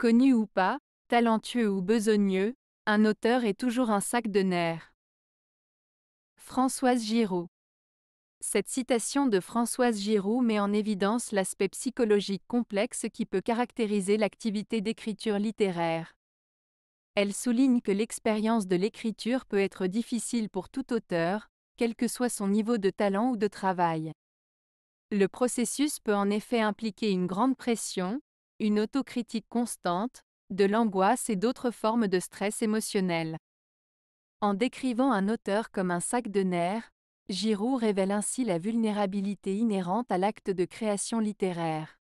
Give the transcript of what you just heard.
Connu ou pas, talentueux ou besogneux, un auteur est toujours un sac de nerfs. Françoise Giraud. Cette citation de Françoise Giroud met en évidence l'aspect psychologique complexe qui peut caractériser l'activité d'écriture littéraire. Elle souligne que l'expérience de l'écriture peut être difficile pour tout auteur, quel que soit son niveau de talent ou de travail. Le processus peut en effet impliquer une grande pression, une autocritique constante, de l'angoisse et d'autres formes de stress émotionnel. En décrivant un auteur comme un sac de nerfs, Giroux révèle ainsi la vulnérabilité inhérente à l'acte de création littéraire.